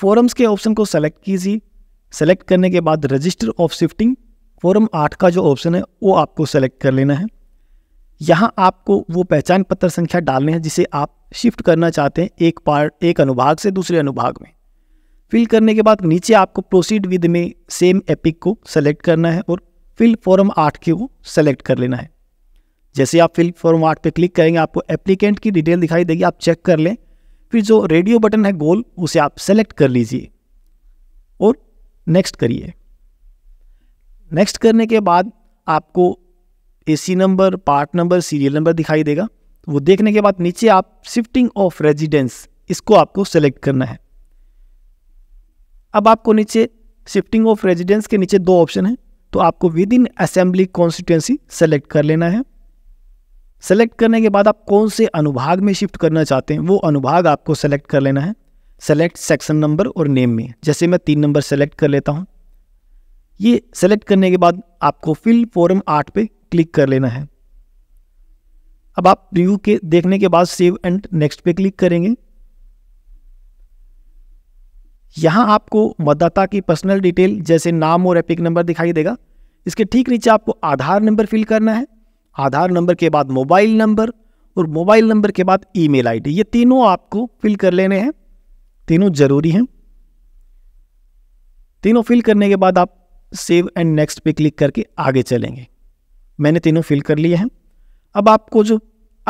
forums के option को select कीजिए सेलेक्ट करने के बाद रजिस्टर ऑफ शिफ्टिंग फोरम आठ का जो ऑप्शन है वो आपको सेलेक्ट कर लेना है यहाँ आपको वो पहचान पत्र संख्या डालनी है जिसे आप शिफ्ट करना चाहते हैं एक पार्ट एक अनुभाग से दूसरे अनुभाग में फिल करने के बाद नीचे आपको प्रोसीड विद में सेम एपिक को सेलेक्ट करना है और फिल फॉर्म आठ के वो सेलेक्ट कर लेना है जैसे आप फिल फॉर्म आठ पे क्लिक करेंगे आपको एप्लीकेंट की डिटेल दिखाई देगी आप चेक कर लें फिर जो रेडियो बटन है गोल उसे आप सेलेक्ट कर लीजिए और नेक्स्ट करिए नेक्स्ट करने के बाद आपको AC number part number serial number दिखाई देगा तो वो देखने के बाद नीचे आप शिफ्टिंग ऑफ रेजिडेंस इसको आपको सेलेक्ट करना है अब आपको नीचे शिफ्टिंग ऑफ रेजिडेंस के नीचे दो ऑप्शन है तो आपको within assembly constituency select कर लेना है सेलेक्ट करने के बाद आप कौन से अनुभाग में शिफ्ट करना चाहते हैं वो अनुभाग आपको सेलेक्ट कर लेना है सेलेक्ट सेक्शन नंबर और नेम में जैसे मैं तीन नंबर सेलेक्ट कर लेता हूँ ये सेलेक्ट करने के बाद आपको फिल फॉरम आठ पे क्लिक कर लेना है अब आप रिव्यू के देखने के बाद सेव एंड नेक्स्ट पे क्लिक करेंगे यहां आपको मतदाता की पर्सनल डिटेल जैसे नाम और एपिक नंबर दिखाई देगा इसके ठीक नीचे आपको आधार नंबर फिल करना है आधार नंबर के बाद मोबाइल नंबर और मोबाइल नंबर के बाद ईमेल आईडी ये तीनों आपको फिल कर लेने हैं तीनों जरूरी हैं तीनों फिल करने के बाद आप सेव एंड नेक्स्ट पे क्लिक करके आगे चलेंगे मैंने तीनों फिल कर लिए हैं अब आपको जो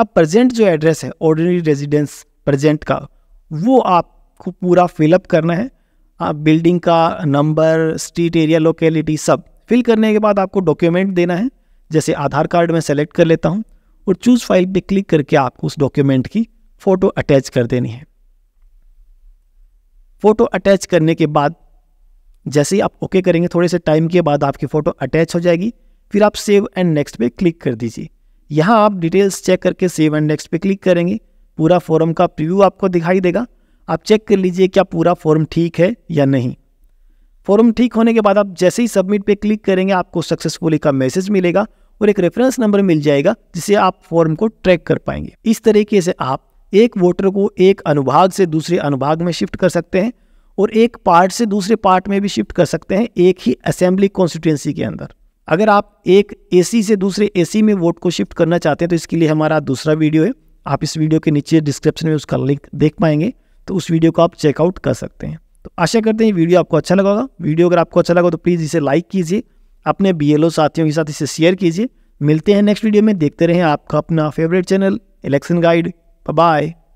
अब प्रेजेंट जो एड्रेस है ऑर्डिनरी रेजिडेंस प्रेजेंट का वो आपको पूरा फिलअप करना है आप बिल्डिंग का नंबर स्ट्रीट एरिया लोकेलिटी सब फिल करने के बाद आपको डॉक्यूमेंट देना है जैसे आधार कार्ड में सेलेक्ट कर लेता हूँ और चूज़ फाइल पे क्लिक करके आपको उस डॉक्यूमेंट की फ़ोटो अटैच कर देनी है फ़ोटो अटैच करने के बाद जैसे ही आप ओके करेंगे थोड़े से टाइम के बाद आपकी फ़ोटो अटैच हो जाएगी फिर आप सेव एंड नेक्स्ट पे क्लिक कर दीजिए यहाँ आप डिटेल्स चेक करके सेव एंड नेक्स्ट पे क्लिक करेंगे पूरा फॉर्म का प्रीव्यू आपको दिखाई देगा आप चेक कर लीजिए क्या पूरा फॉर्म ठीक है या नहीं फॉर्म ठीक होने के बाद आप जैसे ही सबमिट पे क्लिक करेंगे आपको सक्सेसफुली का मैसेज मिलेगा और एक रेफरेंस नंबर मिल जाएगा जिसे आप फॉर्म को ट्रैक कर पाएंगे इस तरीके से आप एक वोटर को एक अनुभाग से दूसरे अनुभाग में शिफ्ट कर सकते हैं और एक पार्ट से दूसरे पार्ट में भी शिफ्ट कर सकते हैं एक ही असेंबली कॉन्स्टिट्यूंसी के अंदर अगर आप एक एसी से दूसरे एसी में वोट को शिफ्ट करना चाहते हैं तो इसके लिए हमारा दूसरा वीडियो है आप इस वीडियो के नीचे डिस्क्रिप्शन में उसका लिंक देख पाएंगे तो उस वीडियो को आप चेकआउट कर सकते हैं तो आशा करते हैं वीडियो आपको अच्छा लगा होगा वीडियो अगर आपको अच्छा लगा तो प्लीज़ इसे लाइक कीजिए अपने बी साथियों के साथ इसे शेयर कीजिए मिलते हैं नेक्स्ट वीडियो में देखते रहें आपका अपना favourite channel election guide bye